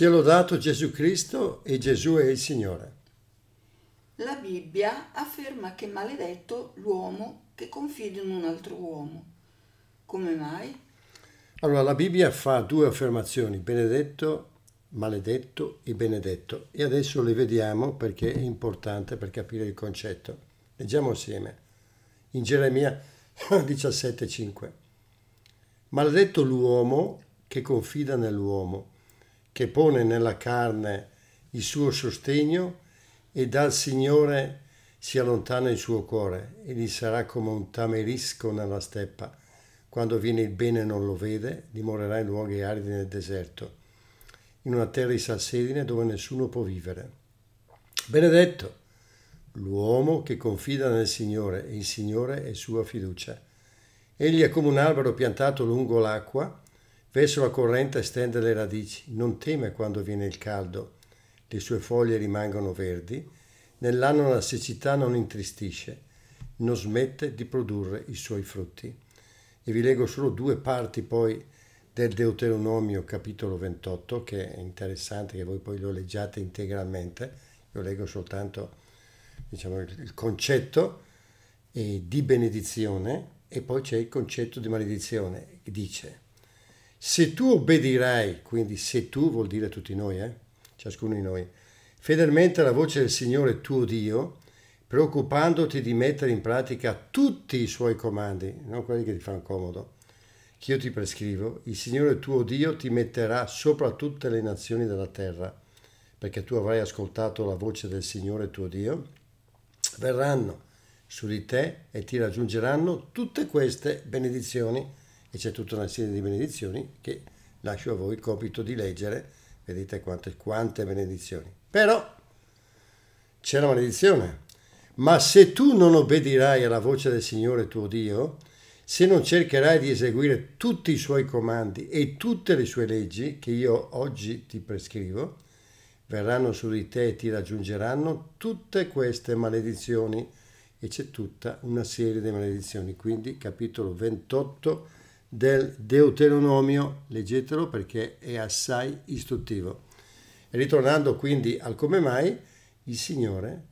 Sia lodato Gesù Cristo e Gesù è il Signore. La Bibbia afferma che maledetto l'uomo che confida in un altro uomo. Come mai? Allora, la Bibbia fa due affermazioni, benedetto, maledetto e benedetto. E adesso le vediamo perché è importante per capire il concetto. Leggiamo insieme. In Geremia 17,5. Maledetto l'uomo che confida nell'uomo che pone nella carne il suo sostegno e dal Signore si allontana il suo cuore e gli sarà come un tamerisco nella steppa. Quando viene il bene non lo vede, dimorerà in luoghi aridi nel deserto, in una terra di salsedine dove nessuno può vivere. Benedetto l'uomo che confida nel Signore e il Signore è sua fiducia. Egli è come un albero piantato lungo l'acqua Verso la corrente stende le radici, non teme quando viene il caldo, le sue foglie rimangono verdi, nell'anno la siccità non intristisce, non smette di produrre i suoi frutti. E vi leggo solo due parti poi del Deuteronomio capitolo 28, che è interessante che voi poi lo leggiate integralmente, io leggo soltanto diciamo, il concetto eh, di benedizione e poi c'è il concetto di maledizione, che dice se tu obbedirai, quindi se tu vuol dire tutti noi, eh? ciascuno di noi, fedelmente alla voce del Signore tuo Dio, preoccupandoti di mettere in pratica tutti i suoi comandi, non quelli che ti fanno comodo, che io ti prescrivo, il Signore tuo Dio ti metterà sopra tutte le nazioni della terra, perché tu avrai ascoltato la voce del Signore tuo Dio, verranno su di te e ti raggiungeranno tutte queste benedizioni e c'è tutta una serie di benedizioni che lascio a voi il compito di leggere, vedete quante, quante benedizioni. Però c'è la maledizione, ma se tu non obbedirai alla voce del Signore tuo Dio, se non cercherai di eseguire tutti i suoi comandi e tutte le sue leggi che io oggi ti prescrivo, verranno su di te e ti raggiungeranno tutte queste maledizioni. E c'è tutta una serie di maledizioni. Quindi capitolo 28 del Deuteronomio, leggetelo perché è assai istruttivo. ritornando quindi al come mai, il Signore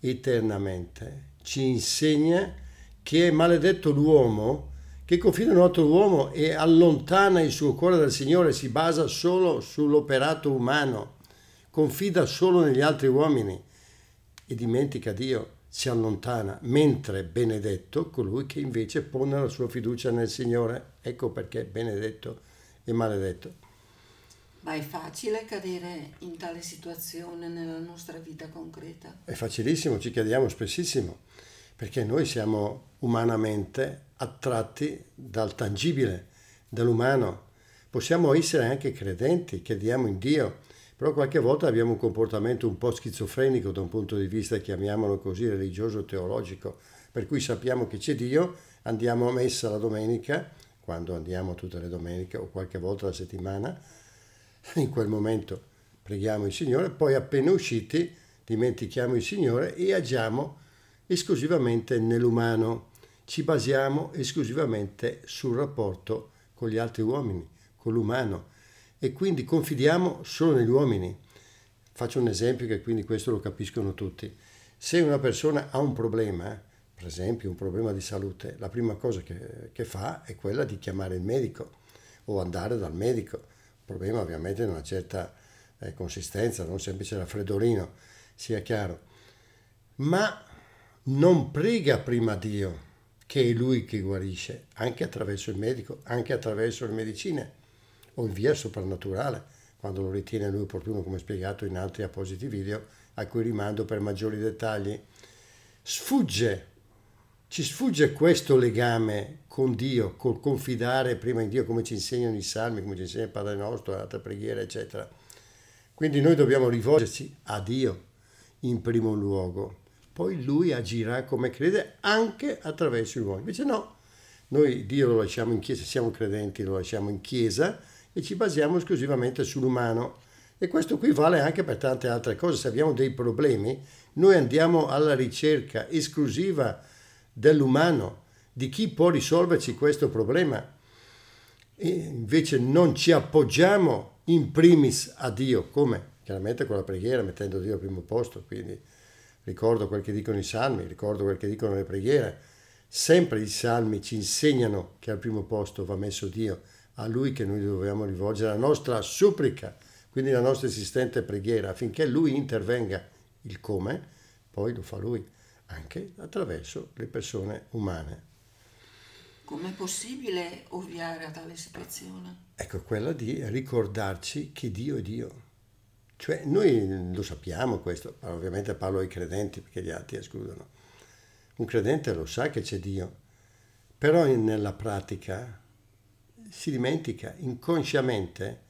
eternamente ci insegna che è maledetto l'uomo che confida in un altro uomo e allontana il suo cuore dal Signore, si basa solo sull'operato umano, confida solo negli altri uomini e dimentica Dio si allontana, mentre benedetto colui che invece pone la sua fiducia nel Signore. Ecco perché benedetto e maledetto. Ma è facile cadere in tale situazione nella nostra vita concreta? È facilissimo, ci cadiamo spessissimo, perché noi siamo umanamente attratti dal tangibile, dall'umano. Possiamo essere anche credenti, crediamo in Dio, però qualche volta abbiamo un comportamento un po' schizofrenico da un punto di vista, chiamiamolo così, religioso teologico, per cui sappiamo che c'è Dio, andiamo a messa la domenica, quando andiamo tutte le domeniche o qualche volta la settimana, in quel momento preghiamo il Signore, poi appena usciti dimentichiamo il Signore e agiamo esclusivamente nell'umano, ci basiamo esclusivamente sul rapporto con gli altri uomini, con l'umano e quindi confidiamo solo negli uomini. Faccio un esempio che quindi questo lo capiscono tutti. Se una persona ha un problema, eh, per esempio un problema di salute, la prima cosa che, che fa è quella di chiamare il medico o andare dal medico. Il problema ovviamente di una certa eh, consistenza, non semplice raffreddolino, sia chiaro. Ma non prega prima Dio, che è Lui che guarisce, anche attraverso il medico, anche attraverso le medicine o in via soprannaturale, quando lo ritiene lui opportuno, come spiegato in altri appositi video, a cui rimando per maggiori dettagli. Sfugge, ci sfugge questo legame con Dio, col confidare prima in Dio, come ci insegnano i salmi, come ci insegna il Padre nostro, altre preghiere, eccetera. Quindi noi dobbiamo rivolgerci a Dio in primo luogo, poi Lui agirà come crede anche attraverso gli uomini. Invece no, noi Dio lo lasciamo in chiesa, siamo credenti, lo lasciamo in chiesa, e ci basiamo esclusivamente sull'umano. E questo qui vale anche per tante altre cose. Se abbiamo dei problemi, noi andiamo alla ricerca esclusiva dell'umano, di chi può risolverci questo problema. E invece non ci appoggiamo in primis a Dio, come? Chiaramente con la preghiera, mettendo Dio al primo posto, quindi ricordo quel che dicono i salmi, ricordo quel che dicono le preghiere. Sempre i salmi ci insegnano che al primo posto va messo Dio a Lui che noi dobbiamo rivolgere la nostra supplica, quindi la nostra esistente preghiera, affinché Lui intervenga. Il come, poi lo fa Lui, anche attraverso le persone umane. Com'è possibile ovviare a tale situazione? Ecco, quella di ricordarci che Dio è Dio. Cioè, noi lo sappiamo questo, ovviamente parlo ai credenti perché gli altri escludono. Un credente lo sa che c'è Dio, però nella pratica si dimentica inconsciamente,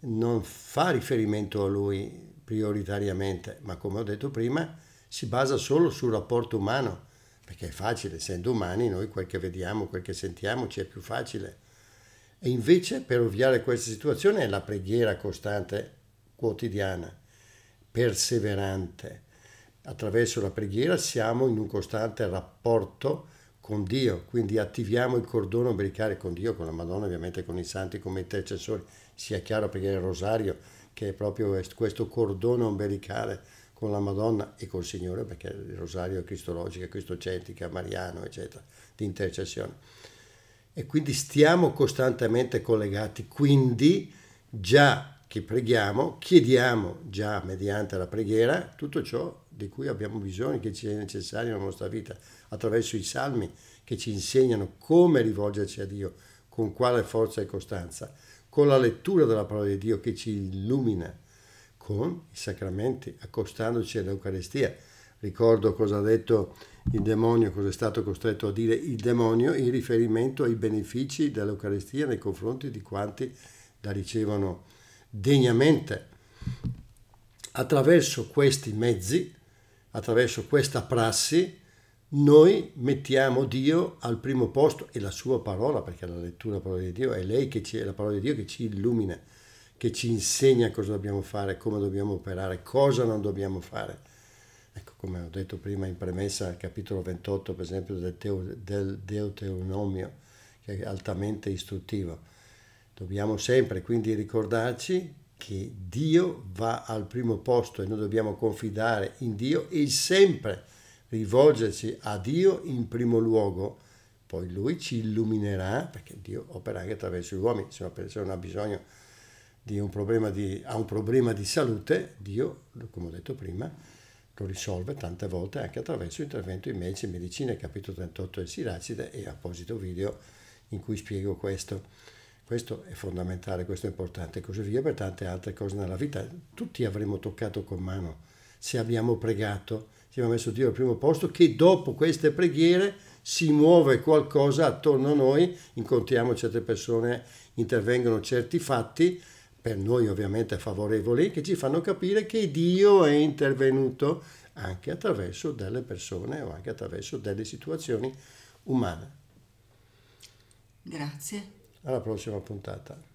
non fa riferimento a lui prioritariamente, ma come ho detto prima, si basa solo sul rapporto umano, perché è facile, essendo umani noi quel che vediamo, quel che sentiamo ci è più facile. E invece per ovviare a questa situazione è la preghiera costante, quotidiana, perseverante. Attraverso la preghiera siamo in un costante rapporto con Dio, quindi attiviamo il cordone umbilicale con Dio, con la Madonna, ovviamente con i santi come intercessori, sia chiaro perché il rosario che è proprio questo cordone umbilicale con la Madonna e col Signore, perché il rosario è cristologico, è cristocentrica, mariano, eccetera, di intercessione. E quindi stiamo costantemente collegati, quindi già che preghiamo, chiediamo già mediante la preghiera tutto ciò di cui abbiamo bisogno, che ci è necessario nella nostra vita, attraverso i salmi che ci insegnano come rivolgerci a Dio, con quale forza e costanza, con la lettura della parola di Dio che ci illumina, con i sacramenti, accostandoci all'Eucarestia. Ricordo cosa ha detto il demonio, cosa è stato costretto a dire il demonio in riferimento ai benefici dell'Eucarestia nei confronti di quanti la ricevono degnamente attraverso questi mezzi, attraverso questa prassi, noi mettiamo Dio al primo posto e la sua parola, perché la lettura della parola di Dio è lei che ci, è la parola di Dio che ci illumina, che ci insegna cosa dobbiamo fare, come dobbiamo operare, cosa non dobbiamo fare. Ecco, come ho detto prima in premessa al capitolo 28, per esempio, del, Teo, del Deuteronomio, che è altamente istruttivo Dobbiamo sempre quindi ricordarci che Dio va al primo posto e noi dobbiamo confidare in Dio e sempre rivolgerci a Dio in primo luogo. Poi Lui ci illuminerà, perché Dio opera anche attraverso gli uomini, se una persona ha bisogno di un problema di, ha un problema di salute, Dio, come ho detto prima, lo risolve tante volte anche attraverso l'intervento in Medici e Medicina, capitolo 38 del Siracide e apposito video in cui spiego questo. Questo è fondamentale, questo è importante, e così via per tante altre cose nella vita. Tutti avremmo toccato con mano se abbiamo pregato, se abbiamo messo Dio al primo posto, che dopo queste preghiere si muove qualcosa attorno a noi, incontriamo certe persone, intervengono certi fatti, per noi ovviamente favorevoli, che ci fanno capire che Dio è intervenuto anche attraverso delle persone o anche attraverso delle situazioni umane. Grazie. Alla prossima puntata.